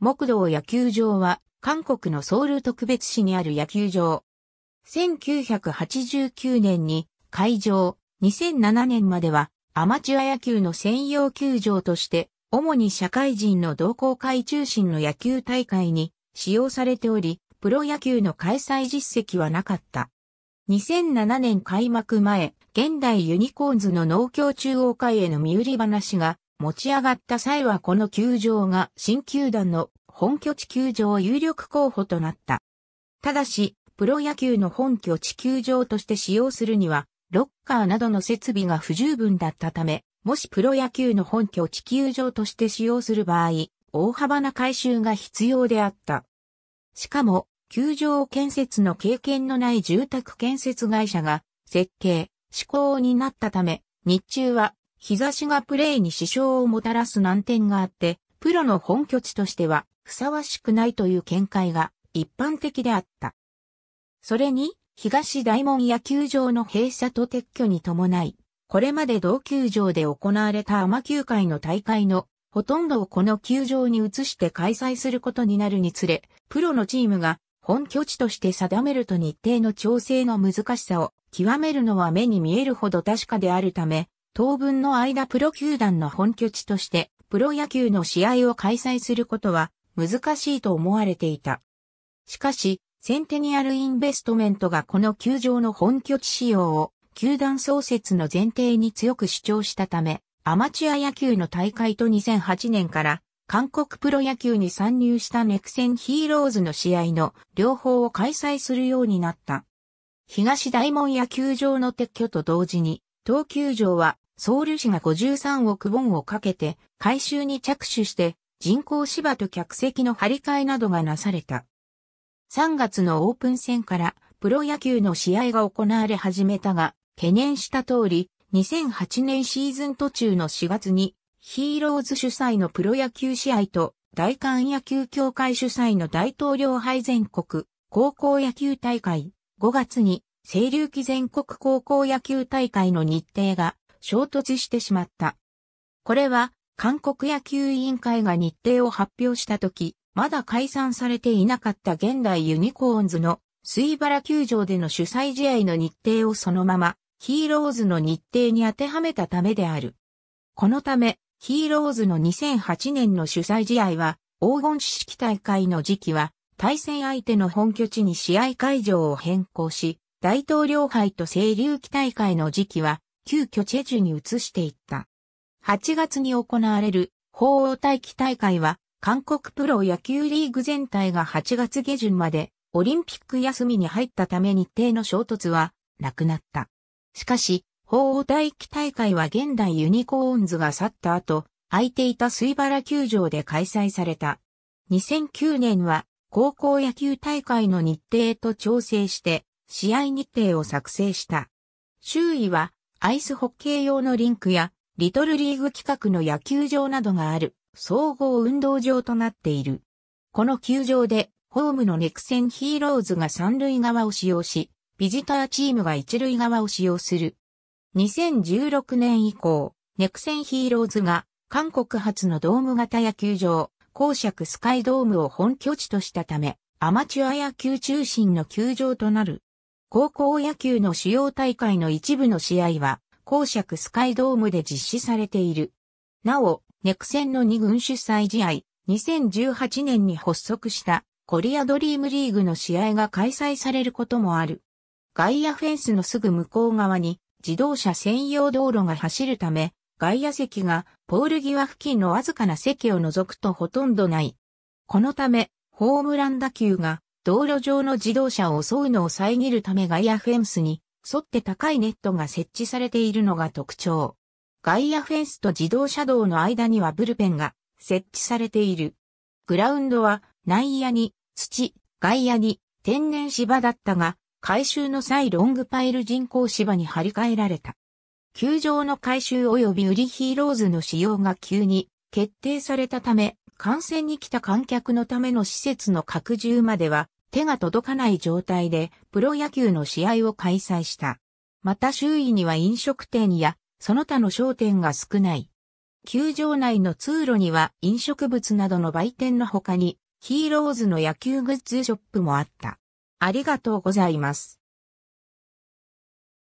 木道野球場は、韓国のソウル特別市にある野球場。1989年に会場、2007年まではアマチュア野球の専用球場として、主に社会人の同好会中心の野球大会に使用されており、プロ野球の開催実績はなかった。2007年開幕前、現代ユニコーンズの農協中央会への身売り話が持ち上がった際はこの球場が新球団の本拠地球場有力候補となった。ただし、プロ野球の本拠地球場として使用するには、ロッカーなどの設備が不十分だったため、もしプロ野球の本拠地球場として使用する場合、大幅な改修が必要であった。しかも、球場建設の経験のない住宅建設会社が設計、施工になったため、日中は日差しがプレーに支障をもたらす難点があって、プロの本拠地としてはふさわしくないという見解が一般的であった。それに、東大門野球場の閉鎖と撤去に伴い、これまで同球場で行われたアマ球界の大会のほとんどをこの球場に移して開催することになるにつれ、プロのチームが本拠地として定めると日程の調整の難しさを極めるのは目に見えるほど確かであるため、当分の間プロ球団の本拠地として、プロ野球の試合を開催することは難しいと思われていた。しかし、センテニアルインベストメントがこの球場の本拠地使用を球団創設の前提に強く主張したため、アマチュア野球の大会と2008年から韓国プロ野球に参入したネクセンヒーローズの試合の両方を開催するようになった。東大門野球場の撤去と同時に、東球場はソウル市が53億ウォンをかけて改修に着手して人工芝と客席の張り替えなどがなされた。3月のオープン戦からプロ野球の試合が行われ始めたが、懸念した通り、2008年シーズン途中の4月に、ヒーローズ主催のプロ野球試合と、大韓野球協会主催の大統領杯全国高校野球大会、5月に、清流期全国高校野球大会の日程が衝突してしまった。これは、韓国野球委員会が日程を発表したとき、まだ解散されていなかった現代ユニコーンズの水原球場での主催試合の日程をそのまま、ヒーローズの日程に当てはめたためである。このため、ヒーローズの2008年の主催試合は、黄金知識大会の時期は、対戦相手の本拠地に試合会場を変更し、大統領杯と清流期大会の時期は、急遽チェジュに移していった。8月に行われる法王大気大会は、韓国プロ野球リーグ全体が8月下旬までオリンピック休みに入ったため日程の衝突はなくなった。しかし、法王大気大会は現代ユニコーンズが去った後、空いていた水原球場で開催された。2009年は高校野球大会の日程と調整して試合日程を作成した。周囲はアイスホッケー用のリンクや、リトルリーグ企画の野球場などがある、総合運動場となっている。この球場で、ホームのネクセンヒーローズが三塁側を使用し、ビジターチームが一塁側を使用する。2016年以降、ネクセンヒーローズが韓国発のドーム型野球場、公爵スカイドームを本拠地としたため、アマチュア野球中心の球場となる。高校野球の主要大会の一部の試合は、公爵スカイドームで実施されている。なお、ネクセンの2軍主催試合、2018年に発足したコリアドリームリーグの試合が開催されることもある。外野フェンスのすぐ向こう側に自動車専用道路が走るため、外野席がポール際付近のわずかな席を除くとほとんどない。このため、ホームラン打球が道路上の自動車を襲うのを遮るため外野フェンスに沿って高いネットが設置されているのが特徴。外野フェンスと自動車道の間にはブルペンが設置されている。グラウンドは内野に土、外野に天然芝だったが、改修の際ロングパイル人工芝に張り替えられた。球場の改修及び売りヒーローズの使用が急に決定されたため、観戦に来た観客のための施設の拡充までは手が届かない状態でプロ野球の試合を開催した。また周囲には飲食店やその他の商店が少ない。球場内の通路には飲食物などの売店の他にヒーローズの野球グッズショップもあった。ありがとうございます。